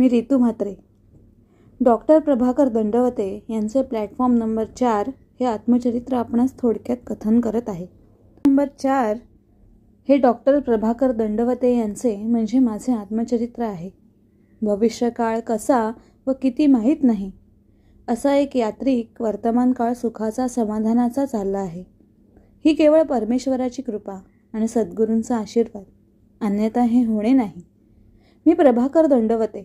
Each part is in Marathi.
मी रितू म्हात्रे डॉक्टर प्रभाकर दंडवते यांचे प्लॅटफॉर्म नंबर चार हे आत्मचरित्र आपणास थोडक्यात कथन करत आहे नंबर चार हे डॉक्टर प्रभाकर दंडवते यांचे म्हणजे माझे आत्मचरित्र आहे भविष्यकाळ कसा व किती माहीत नाही असा एक यात्रिक वर्तमान काळ सुखाचा समाधानाचा चालला आहे ही केवळ परमेश्वराची कृपा आणि सद्गुरूंचा आशीर्वाद अन्यथा हे होणे नाही मी प्रभाकर दंडवते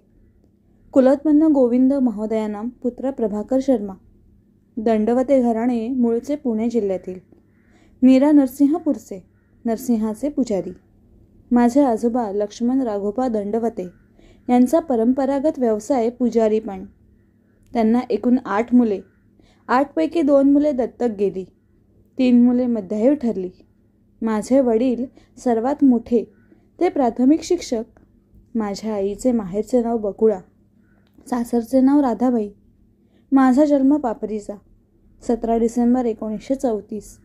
कुलोत्पन्न गोविंद महोदयानाम पुत्र प्रभाकर शर्मा दंडवते घराणे मूळचे पुणे जिल्ह्यातील मीरा नरसिंहपूरचे नरसिंहाचे पुजारी माझे आजोबा लक्ष्मण राघोबा दंडवते यांचा परंपरागत व्यवसाय पुजारीपण त्यांना एकूण आठ मुले आठपैकी दोन मुले दत्तक गेली तीन मुले मध्यायू ठरली माझे वडील सर्वात मोठे ते प्राथमिक शिक्षक माझ्या आईचे माहेरचे नाव बकुळा सासरचे नाव राधाबाई माझा जन्म पापरीचा सतरा डिसेंबर एकोणीसशे चौतीस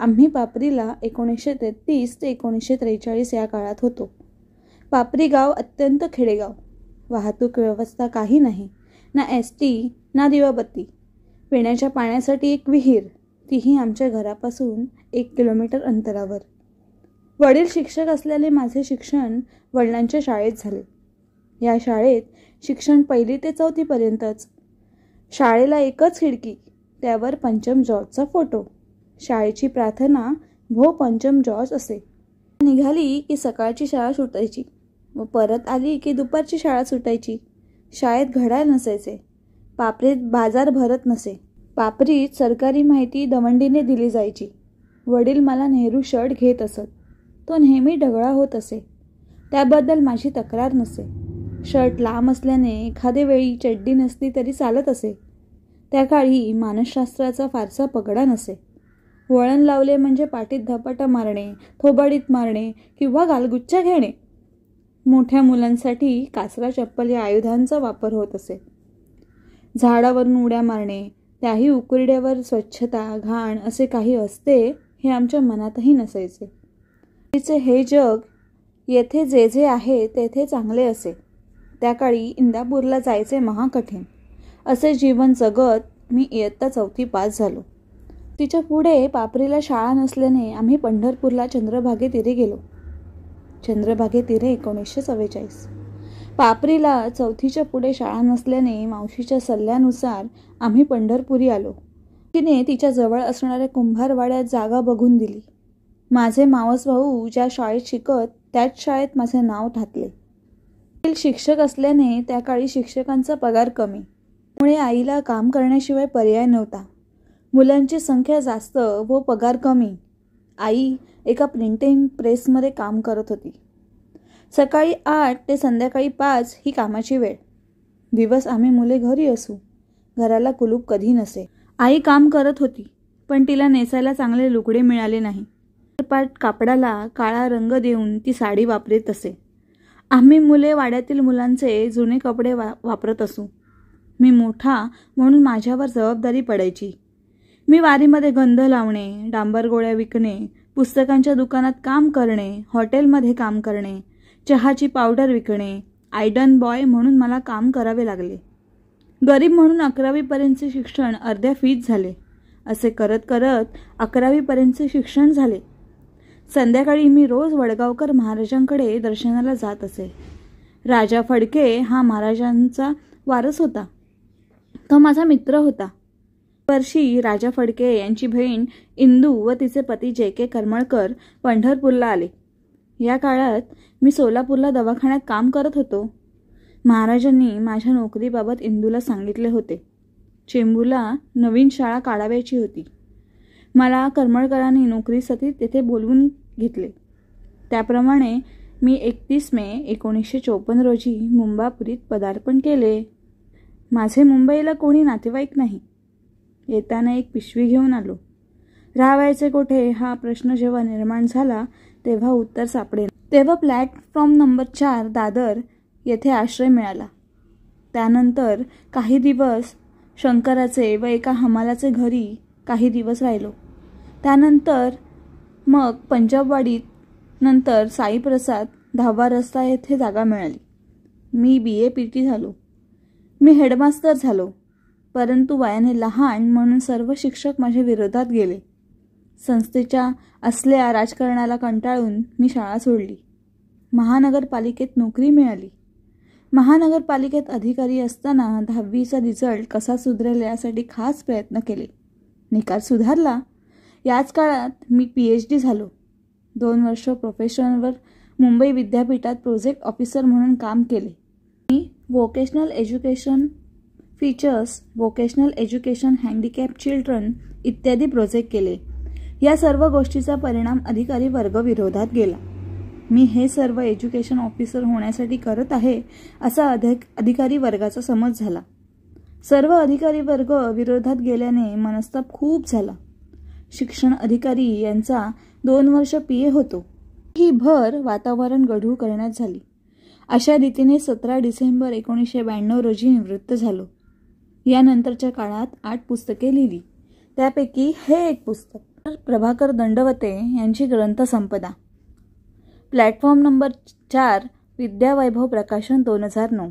आम्ही पापरीला एकोणीसशे तेहतीस ते एकोणीसशे त्रेचाळीस या काळात होतो पापरी गाव अत्यंत खेडेगाव वाहतूक व्यवस्था काही नाही ना एस टी ना दिवाबत्ती पिण्याच्या पाण्यासाठी एक विहीर तीही आमच्या घरापासून एक किलोमीटर अंतरावर वडील शिक्षक असल्याने माझे शिक्षण वडिलांच्या शाळेत झाले या शाळेत शिक्षण पहिली ते चौथीपर्यंतच शाळेला एकच खिडकी त्यावर पंचम जॉर्जचा फोटो शाळेची प्रार्थना भो पंचम जॉर्ज असे निघाली की सकाळची शाळा सुटायची व परत आली की दुपारची शाळा सुटायची शाळेत घड्याळ नसायचे पापरीत बाजार भरत नसे पापरीत सरकारी माहिती दवंडीने दिली जायची वडील मला नेहरू शर्ट घेत असत तो नेहमी ढगळा होत असे त्याबद्दल माझी तक्रार नसे शर्ट लांब असल्याने एखादे वेळी चड्डी नसली तरी चालत असे त्या काळी मानसशास्त्राचा फारसा पगडा नसे वळण लावले म्हणजे पाठीत धपाटा मारणे थोबाडीत मारणे किंवा गालगुच्छा घेणे मोठ्या मुलांसाठी कासरा चप्पल या आयुधांचा वापर होत असे झाडावरून उड्या मारणे त्याही उकुरड्यावर स्वच्छता घाण असे काही असते हे आमच्या मनातही नसायचे तिचे हे जग येथे जे जे आहे तेथे चांगले असे त्या काळी इंदापूरला जायचे महाकठीण असे जीवन जगत मी इयत्ता चौथी पास झालो तिच्या पुढे पापरीला शाळा नसल्याने आम्ही पंढरपूरला चंद्रभागे तिरे गेलो चंद्रभागे तिरे एकोणीसशे चव्वेचाळीस पापरीला चौथीच्या पुढे शाळा नसल्याने मावशीच्या सल्ल्यानुसार आम्ही पंढरपुरी आलो तिने तिच्या जवळ असणाऱ्या कुंभारवाड्यात जागा बघून दिली माझे मावस भाऊ ज्या शाळेत शिकत त्याच शाळेत माझे नाव ठातले शिक्षक असल्याने त्या काळी शिक्षकांचा पगार कमी त्यामुळे आईला काम करण्याशिवाय पर्याय नव्हता मुलांची संख्या जास्त व पगार कमी आई एका प्रिंटिंग प्रेसमध्ये काम करत होती सकाळी आठ ते संध्याकाळी पाच ही कामाची वेळ दिवस आम्ही मुले घरी असू घराला कुलूप कधी नसे आई काम करत होती पण तिला नेसायला चांगले लुकडे मिळाले नाही पाट कापडाला काळा रंग देऊन ती साडी वापरत असे आम्ही मुले वाड्यातील मुलांचे जुने कपडे वा वापरत असू मी मोठा म्हणून माझ्यावर जबाबदारी पडायची मी वारीमध्ये गंध लावणे डांबर गोळ्या विकणे पुस्तकांच्या दुकानात काम करणे हॉटेलमध्ये काम करणे चहाची पावडर विकणे आयडन बॉय म्हणून मला काम करावे लागले गरीब म्हणून अकरावीपर्यंतचे शिक्षण अर्ध्या फीज झाले असे करत करत अकरावीपर्यंतचे शिक्षण झाले संध्याकाळी मी रोज वडगावकर महाराजांकडे दर्शनाला जात असे राजा फडके हा महाराजांचा वारस होता तो माझा मित्र होता वर्षी राजा फडके यांची बहीण इंदू व तिचे पती जे के करमळकर पंढरपूरला आले या काळात मी सोलापूरला दवाखान्यात काम करत होतो महाराजांनी माझ्या नोकरीबाबत इंदूला सांगितले होते चेंबूला नवीन शाळा काढावयाची होती मला करमळकरांनी नोकरीसाठी तेथे बोलवून घेतले त्याप्रमाणे मी एकतीस मे एकोणीसशे चोपन्न रोजी मुंबापुरीत पदार्पण केले माझे मुंबईला कोणी नातेवाईक नाही येताना एक पिशवी घेऊन आलो राहावायचे कोठे हा प्रश्न जेव्हा निर्माण झाला तेव्हा उत्तर सापडेल तेव्हा प्लॅटफॉर्म नंबर चार दादर येथे आश्रय मिळाला त्यानंतर काही दिवस शंकराचे व एका हमालाचे घरी काही दिवस राहिलो त्यानंतर मग पंजाबवाडीत नंतर साईप्रसाद दहावा रस्ता येथे जागा मिळाली मी बी ए पी टी झालो मी हेडमास्तर झालो परंतु वयाने लहान म्हणून सर्व शिक्षक माझ्या विरोधात गेले संस्थेच्या असल्या राजकारणाला कंटाळून मी शाळा सोडली महानगरपालिकेत नोकरी मिळाली महानगरपालिकेत अधिकारी असताना दहावीचा रिझल्ट कसा सुधरेल यासाठी खास प्रयत्न केले निकाल सुधारला याच काळात मी पी एच डी झालो दोन वर्ष प्रोफेशनवर मुंबई विद्यापीठात प्रोजेक्ट ऑफिसर म्हणून काम केले मी vocational education features vocational education handicap children इत्यादी प्रोजेक्ट केले या सर्व गोष्टीचा परिणाम अधिकारी वर्ग विरोधात गेला मी हे सर्व एज्युकेशन ऑफिसर होण्यासाठी करत आहे असा अधिक अधिकारी वर्गाचा समज झाला सर्व अधिकारी वर्ग विरोधात गेल्याने मनस्ताप खूप झाला शिक्षण अधिकारी यांचा दोन वर्ष ए होतो ही भर वातावरण गढूळ करण्यात झाली अशा रीतीने सतरा डिसेंबर एकोणीसशे ब्याण्णव रोजी निवृत्त झालो यानंतरच्या काळात आठ पुस्तके लिहिली त्यापैकी हे एक पुस्तक प्रभाकर दंडवते यांची ग्रंथसंपदा प्लॅटफॉर्म नंबर चार विद्यावैभव प्रकाशन दोन हजार नऊ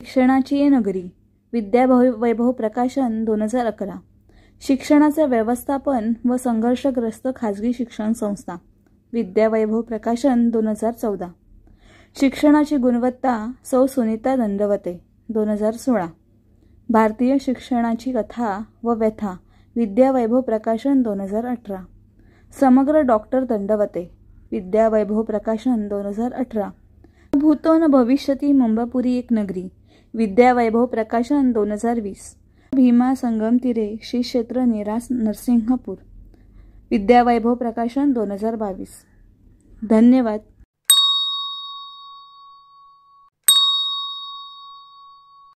शिक्षणाची नगरी वैभव प्रकाशन दोन हजार अकरा शिक्षणाचे व्यवस्थापन व संघर्षग्रस्त खाजगी शिक्षण संस्था विद्यावैभव प्रकाशन दोन हजार चौदा शिक्षणाची गुणवत्ता सौ सुनीता दंडवते दोन हजार सोळा भारतीय शिक्षणाची कथा व व्यथा विद्यावैभव प्रकाशन दोन हजार अठरा समग्र डॉक्टर दंडवते विद्यावैभव प्रकाशन दोन हजार अठरा भूतोन भविष्यती मुंबापुरी एक नगरी विद्यावैभव प्रकाशन दोन हजार वीस भीमा संगम तिरे श्री क्षेत्र निरास नरसिंहपूर विद्यावैभव प्रकाशन दोन हजार बावीस धन्यवाद